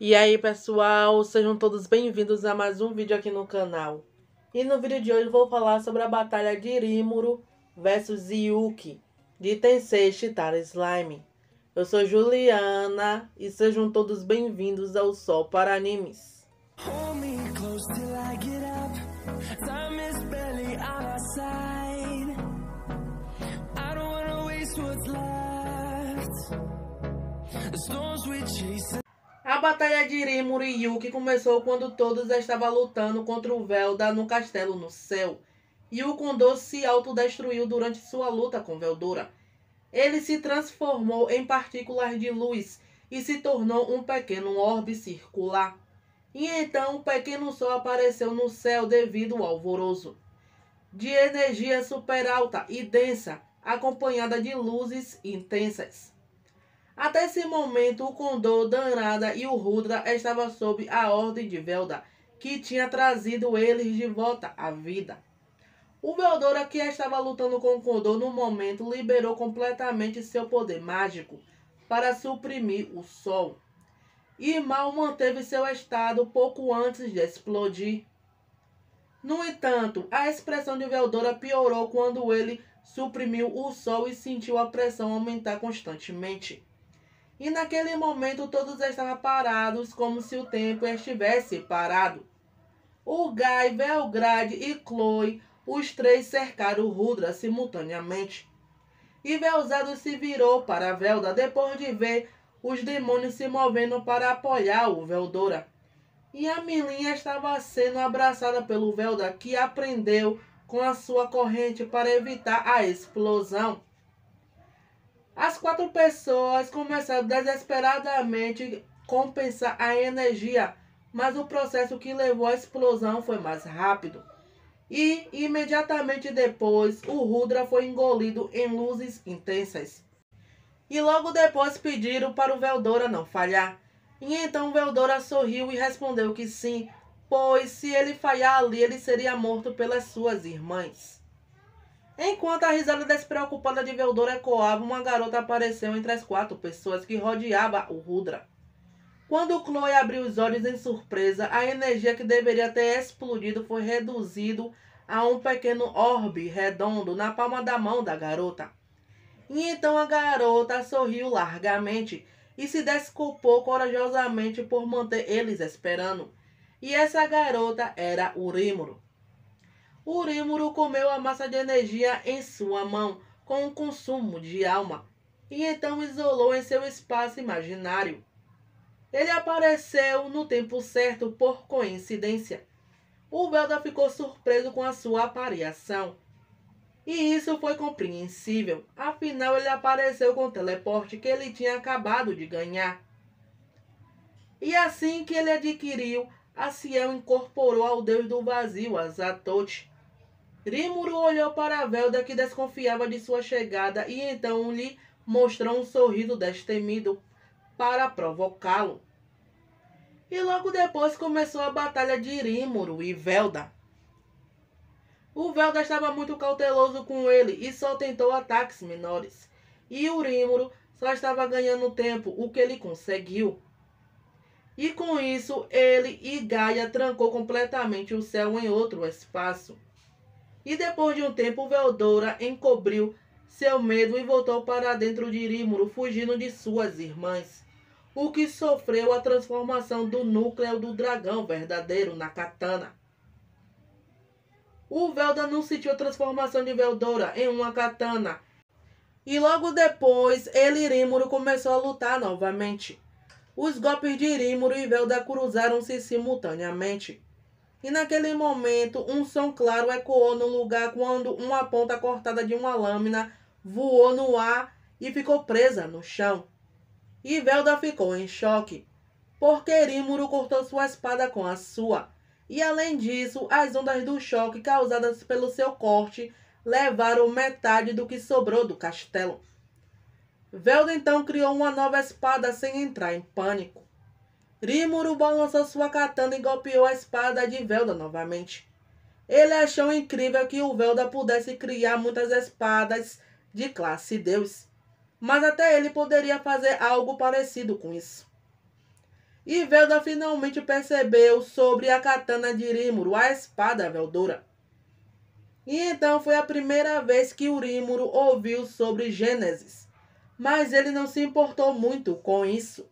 E aí pessoal, sejam todos bem-vindos a mais um vídeo aqui no canal. E no vídeo de hoje vou falar sobre a batalha de Rimuru versus Yuki de Tensei Chitara Slime. Eu sou Juliana e sejam todos bem-vindos ao Sol para Animes. The storms we chase a batalha de que começou quando todos estavam lutando contra o Velda no castelo no céu, e o Kondor se autodestruiu durante sua luta com Veldora. Ele se transformou em partículas de luz e se tornou um pequeno orbe circular. E então o pequeno sol apareceu no céu devido ao alvoroço. De energia super alta e densa, acompanhada de luzes intensas. Até esse momento, o Condor, Danrada e o Rudra estavam sob a ordem de Velda, que tinha trazido eles de volta à vida. O Veldora, que estava lutando com o Condor no momento, liberou completamente seu poder mágico para suprimir o Sol. E Mal manteve seu estado pouco antes de explodir. No entanto, a expressão de Veldora piorou quando ele suprimiu o Sol e sentiu a pressão aumentar constantemente. E naquele momento todos estavam parados, como se o tempo estivesse parado. O Gai, Belgrade e Chloe, os três cercaram Rudra simultaneamente. E Velzado se virou para Velda depois de ver os demônios se movendo para apoiar o Veldora. E a Milinha estava sendo abraçada pelo Velda que aprendeu com a sua corrente para evitar a explosão. As quatro pessoas começaram desesperadamente a compensar a energia, mas o processo que levou à explosão foi mais rápido. E imediatamente depois, o Rudra foi engolido em luzes intensas. E logo depois pediram para o Veldora não falhar. E então Veldora sorriu e respondeu que sim, pois se ele falhar ali, ele seria morto pelas suas irmãs. Enquanto a risada despreocupada de Veldor ecoava, uma garota apareceu entre as quatro pessoas que rodeava o Rudra. Quando Chloe abriu os olhos em surpresa, a energia que deveria ter explodido foi reduzido a um pequeno orbe redondo na palma da mão da garota. E então a garota sorriu largamente e se desculpou corajosamente por manter eles esperando. E essa garota era Urímuro. Urimuru comeu a massa de energia em sua mão, com um consumo de alma, e então isolou em seu espaço imaginário. Ele apareceu no tempo certo por coincidência. O Belda ficou surpreso com a sua apariação. E isso foi compreensível, afinal ele apareceu com o teleporte que ele tinha acabado de ganhar. E assim que ele adquiriu a Ciel incorporou ao deus do vazio, a Rimuru olhou para Velda, que desconfiava de sua chegada, e então lhe mostrou um sorriso destemido para provocá-lo. E logo depois começou a batalha de Rimuru e Velda. O Velda estava muito cauteloso com ele e só tentou ataques menores. E o Rimuru só estava ganhando tempo, o que ele conseguiu. E com isso, ele e Gaia trancou completamente o céu em outro espaço. E depois de um tempo, Veldora encobriu seu medo e voltou para dentro de Irímulo, fugindo de suas irmãs. O que sofreu a transformação do núcleo do dragão verdadeiro na katana. O Velda não sentiu a transformação de Veldora em uma katana. E logo depois, ele Irímulo começou a lutar novamente. Os golpes de Irímuro e Velda cruzaram-se simultaneamente. E naquele momento, um som claro ecoou no lugar quando uma ponta cortada de uma lâmina voou no ar e ficou presa no chão. E Velda ficou em choque, porque Irímuro cortou sua espada com a sua. E além disso, as ondas do choque causadas pelo seu corte levaram metade do que sobrou do castelo. Velda então criou uma nova espada sem entrar em pânico. Rimuru balançou sua katana e golpeou a espada de Velda novamente. Ele achou incrível que o Velda pudesse criar muitas espadas de classe Deus, mas até ele poderia fazer algo parecido com isso. E Velda finalmente percebeu sobre a katana de Rimuru, a espada Veldora. E então foi a primeira vez que o Rimuru ouviu sobre Gênesis mas ele não se importou muito com isso.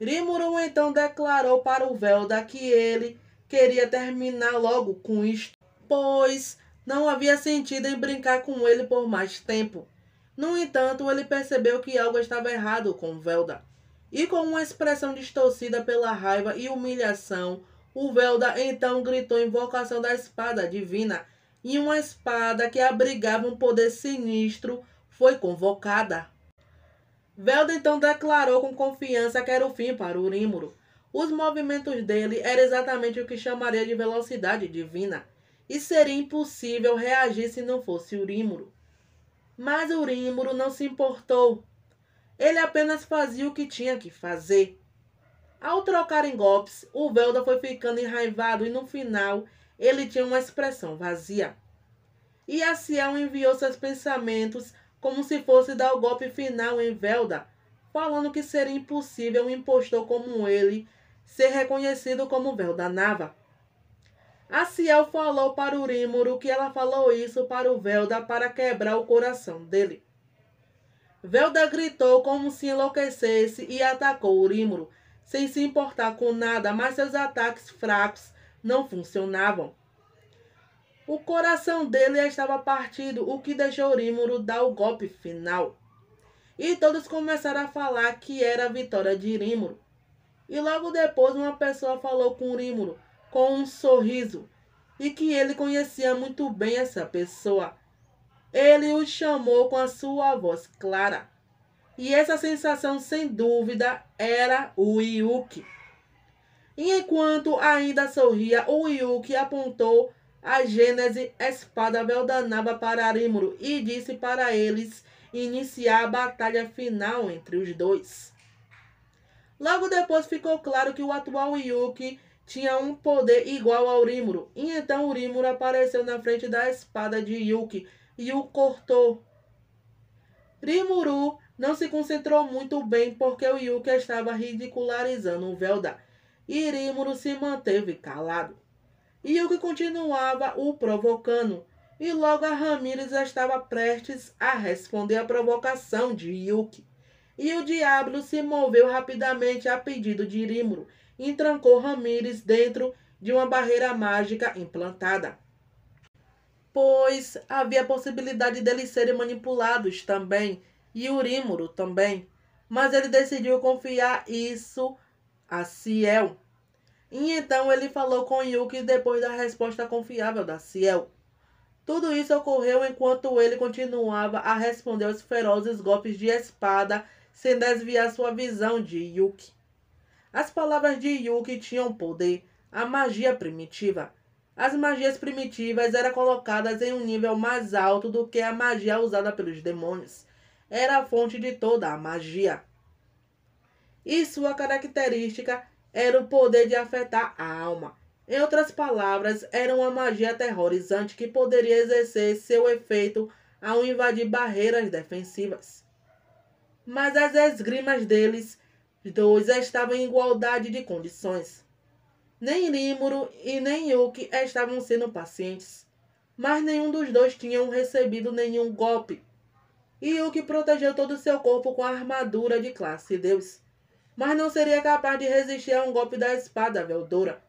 Rimuru então declarou para o Velda que ele queria terminar logo com isto, pois não havia sentido em brincar com ele por mais tempo. No entanto, ele percebeu que algo estava errado com Velda. E com uma expressão distorcida pela raiva e humilhação, o Velda então gritou invocação da espada divina, e uma espada que abrigava um poder sinistro foi convocada. Velda então declarou com confiança que era o fim para Urímuro. Os movimentos dele eram exatamente o que chamaria de velocidade divina, e seria impossível reagir se não fosse Urímuro. Mas Urímuro não se importou. Ele apenas fazia o que tinha que fazer. Ao trocar em golpes, o Velda foi ficando enraivado e no final ele tinha uma expressão vazia. E Aciel enviou seus pensamentos como se fosse dar o golpe final em Velda, falando que seria impossível um impostor como ele ser reconhecido como Velda Nava. A Ciel falou para Urímuru que ela falou isso para o Velda para quebrar o coração dele. Velda gritou como se enlouquecesse e atacou Urímuru, sem se importar com nada, mas seus ataques fracos não funcionavam. O coração dele já estava partido, o que deixou Rímuro dar o golpe final. E todos começaram a falar que era a vitória de Rímuro. E logo depois uma pessoa falou com Rímuro, com um sorriso, e que ele conhecia muito bem essa pessoa. Ele o chamou com a sua voz clara. E essa sensação, sem dúvida, era o Yuki. E enquanto ainda sorria, o Yuki apontou a Gênese espada Veldanava para Arímulo e disse para eles iniciar a batalha final entre os dois. Logo depois ficou claro que o atual Yuki tinha um poder igual ao Rímulo, e então Rímulo apareceu na frente da espada de Yuki e o cortou. Rimuru não se concentrou muito bem porque o Yuki estava ridicularizando o Velda, e Rímulo se manteve calado e o que continuava o provocando. E logo a Ramírez estava prestes a responder à provocação de Yuki. E o diabo se moveu rapidamente a pedido de Rimuro e trancou Ramírez dentro de uma barreira mágica implantada. Pois havia possibilidade deles serem manipulados também, e Urímuro também. Mas ele decidiu confiar isso a Ciel e então ele falou com Yuki depois da resposta confiável da Ciel. Tudo isso ocorreu enquanto ele continuava a responder aos ferozes golpes de espada sem desviar sua visão de Yuki. As palavras de Yuki tinham poder, a magia primitiva. As magias primitivas eram colocadas em um nível mais alto do que a magia usada pelos demônios. Era a fonte de toda a magia. E sua característica era o poder de afetar a alma. Em outras palavras, era uma magia aterrorizante que poderia exercer seu efeito ao invadir barreiras defensivas. Mas as esgrimas deles dois estavam em igualdade de condições. Nem Rímuro e nem Yuki estavam sendo pacientes, mas nenhum dos dois tinham recebido nenhum golpe. E Yuki protegeu todo o seu corpo com a armadura de classe Deus mas não seria capaz de resistir a um golpe da espada Veldora.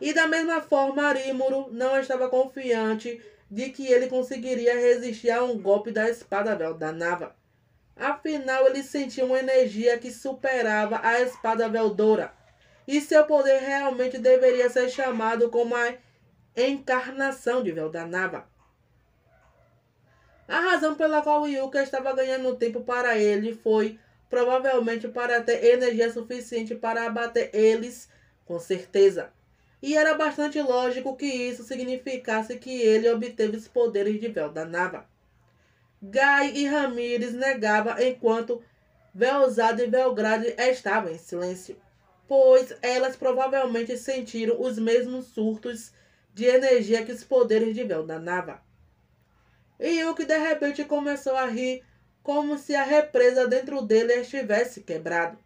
E da mesma forma, Arímuro não estava confiante de que ele conseguiria resistir a um golpe da espada Veldanava. Afinal, ele sentia uma energia que superava a espada Veldora, e seu poder realmente deveria ser chamado como a encarnação de Veldanava. A razão pela qual Yuka estava ganhando tempo para ele foi provavelmente para ter energia suficiente para abater eles, com certeza. E era bastante lógico que isso significasse que ele obteve os poderes de Veldanava. Gai e Ramires negavam enquanto Velzada e Belgrade estavam em silêncio, pois elas provavelmente sentiram os mesmos surtos de energia que os poderes de Veldanava. E o que de repente começou a rir como se a represa dentro dele estivesse quebrada.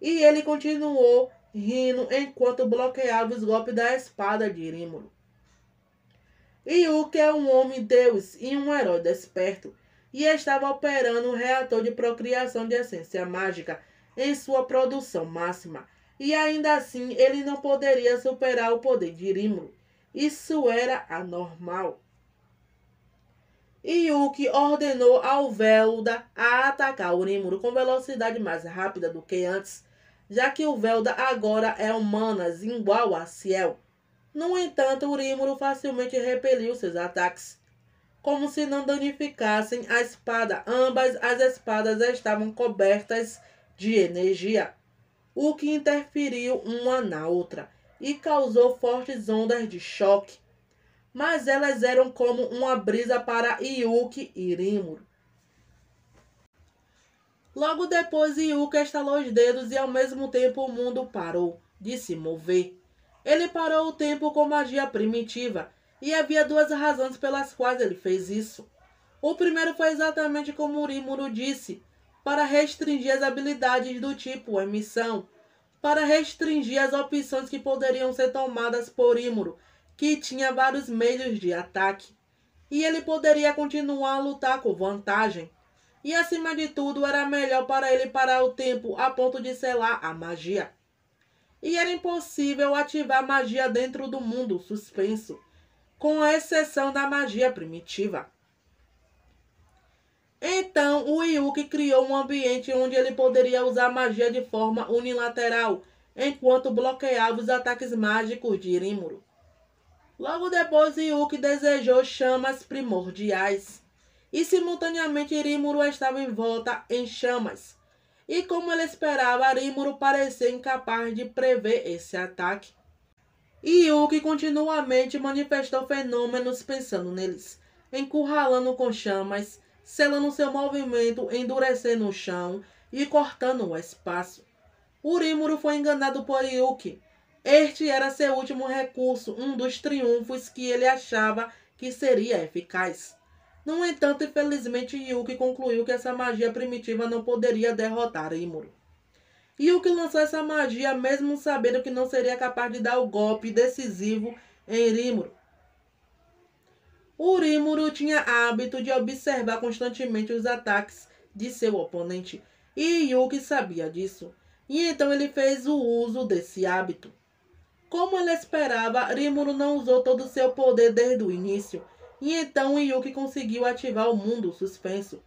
E ele continuou rindo enquanto bloqueava os golpes da espada de Rímulo. Yuki é um homem-deus e um herói desperto, e estava operando um reator de procriação de essência mágica em sua produção máxima, e ainda assim ele não poderia superar o poder de Rímulo. Isso era anormal que ordenou ao Velda a atacar Urimuro com velocidade mais rápida do que antes, já que o Velda agora é humanas igual a Ciel. No entanto, Urimuro facilmente repeliu seus ataques. Como se não danificassem a espada, ambas as espadas estavam cobertas de energia, o que interferiu uma na outra e causou fortes ondas de choque mas elas eram como uma brisa para Yuki Irimuro. Logo depois, Yuki estalou os dedos e ao mesmo tempo o mundo parou de se mover. Ele parou o tempo com magia primitiva e havia duas razões pelas quais ele fez isso. O primeiro foi exatamente como Urimuro disse, para restringir as habilidades do tipo emissão, para restringir as opções que poderiam ser tomadas por Imuro que tinha vários meios de ataque e ele poderia continuar a lutar com vantagem. E acima de tudo, era melhor para ele parar o tempo a ponto de selar a magia. E era impossível ativar magia dentro do mundo suspenso, com a exceção da magia primitiva. Então, o Yuki criou um ambiente onde ele poderia usar magia de forma unilateral, enquanto bloqueava os ataques mágicos de irimuru Logo depois, Yuki desejou chamas primordiais. E simultaneamente Rimuru estava envolta em chamas. E como ele esperava, Rimuru parecia incapaz de prever esse ataque. E Yuki continuamente manifestou fenômenos pensando neles, encurralando com chamas, selando seu movimento, endurecendo o chão e cortando o espaço. Urimuro foi enganado por Yuki, este era seu último recurso, um dos triunfos que ele achava que seria eficaz. No entanto, infelizmente, Yuki concluiu que essa magia primitiva não poderia derrotar Imuro. Yuki lançou essa magia mesmo sabendo que não seria capaz de dar o golpe decisivo em O Urimuro tinha hábito de observar constantemente os ataques de seu oponente, e Yuki sabia disso. E então ele fez o uso desse hábito. Como ela esperava, Rimuru não usou todo o seu poder desde o início, e então Yuki conseguiu ativar o mundo suspenso.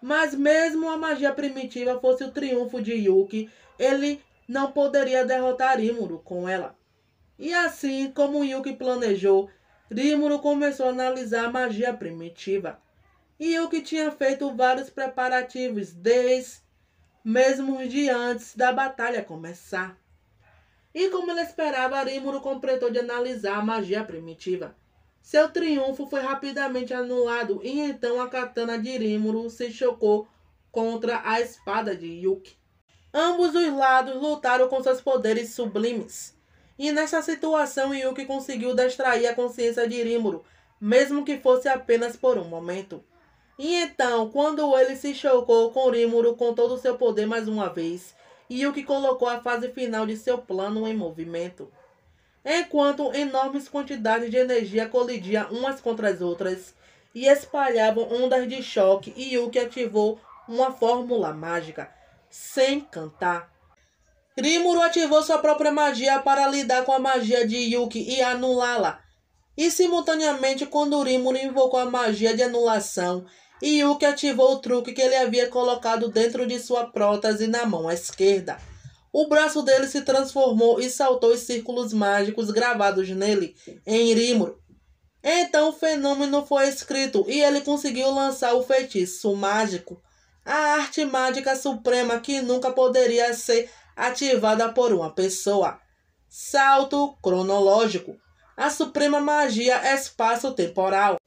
Mas mesmo a magia primitiva fosse o triunfo de Yuki, ele não poderia derrotar Rimuru com ela. E assim como Yuki planejou, Rimuru começou a analisar a magia primitiva. Yuki tinha feito vários preparativos desde mesmo de antes da batalha começar. E como ele esperava, Arimuro completou de analisar a magia primitiva. Seu triunfo foi rapidamente anulado e então a katana de Rimuru se chocou contra a espada de Yuki. Ambos os lados lutaram com seus poderes sublimes. E nessa situação, Yuki conseguiu distrair a consciência de Rimuru, mesmo que fosse apenas por um momento. E então, quando ele se chocou com Rimuru com todo o seu poder mais uma vez, e o que colocou a fase final de seu plano em movimento. Enquanto enormes quantidades de energia colidiam umas contra as outras e espalhavam ondas de choque, Yuki ativou uma fórmula mágica, sem cantar. Rimuru ativou sua própria magia para lidar com a magia de Yuki e anulá-la. E simultaneamente, quando Rimuru invocou a magia de anulação, e o que ativou o truque que ele havia colocado dentro de sua prótese na mão esquerda. O braço dele se transformou e saltou os círculos mágicos gravados nele em Rimuro. Então o fenômeno foi escrito e ele conseguiu lançar o feitiço mágico, a arte mágica suprema que nunca poderia ser ativada por uma pessoa. Salto cronológico. A suprema magia espaço-temporal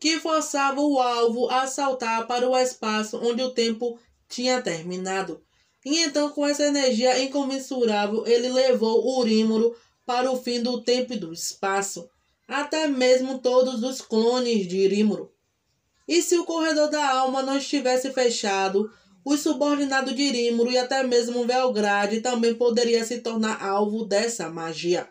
que forçava o alvo a saltar para o espaço onde o tempo tinha terminado. E então, com essa energia incomensurável, ele levou o Urímuro para o fim do tempo e do espaço, até mesmo todos os clones de Urímuro. E se o corredor da alma não estivesse fechado, os subordinados de Urímuro e até mesmo Velgrade também poderia se tornar alvo dessa magia.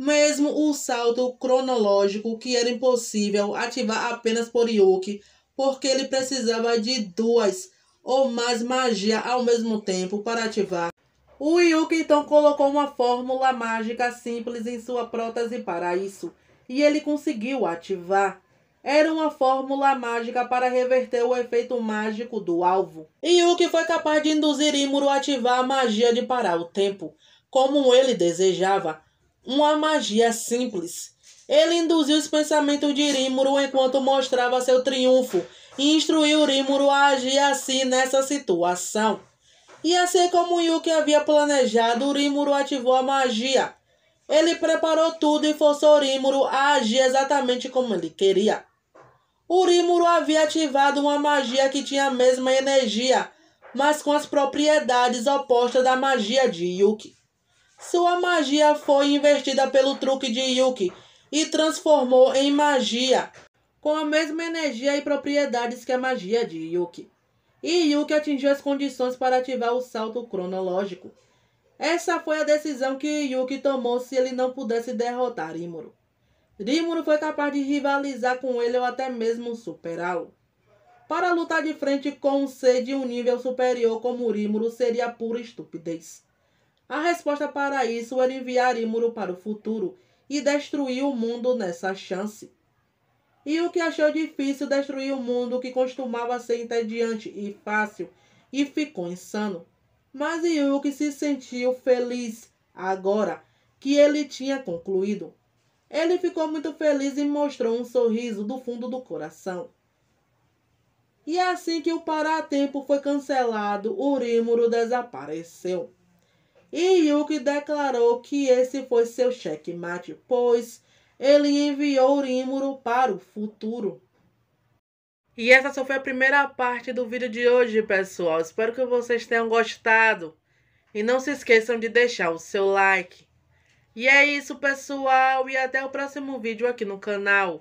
Mesmo o salto cronológico que era impossível ativar apenas por Yuki, porque ele precisava de duas ou mais magia ao mesmo tempo para ativar. O Yuki então colocou uma fórmula mágica simples em sua prótese para isso, e ele conseguiu ativar. Era uma fórmula mágica para reverter o efeito mágico do alvo. Yuki foi capaz de induzir Imuro a ativar a magia de parar o tempo, como ele desejava, uma magia simples. Ele induziu os pensamentos de Rímuro enquanto mostrava seu triunfo e instruiu Rímuro a agir assim nessa situação. E assim como Yuki havia planejado, Rímuro ativou a magia. Ele preparou tudo e forçou Rímuro a agir exatamente como ele queria. Urímuro havia ativado uma magia que tinha a mesma energia, mas com as propriedades opostas da magia de Yuki. Sua magia foi investida pelo truque de Yuki e transformou em magia, com a mesma energia e propriedades que a magia de Yuki. E Yuki atingiu as condições para ativar o salto cronológico. Essa foi a decisão que Yuki tomou se ele não pudesse derrotar Rimuru. Rimuru foi capaz de rivalizar com ele ou até mesmo superá-lo. Para lutar de frente com um ser de um nível superior como Rimuru seria pura estupidez. A resposta para isso era enviar Imuro para o futuro e destruir o mundo nessa chance. E o que achou difícil destruir o mundo que costumava ser entediante e fácil e ficou insano. Mas Yuki se sentiu feliz agora que ele tinha concluído. Ele ficou muito feliz e mostrou um sorriso do fundo do coração. E assim que o paratempo foi cancelado, o desapareceu e Yuki declarou que esse foi seu checkmate, pois ele enviou Rimuru para o futuro. E essa só foi a primeira parte do vídeo de hoje, pessoal. Espero que vocês tenham gostado. E não se esqueçam de deixar o seu like. E é isso, pessoal. E até o próximo vídeo aqui no canal.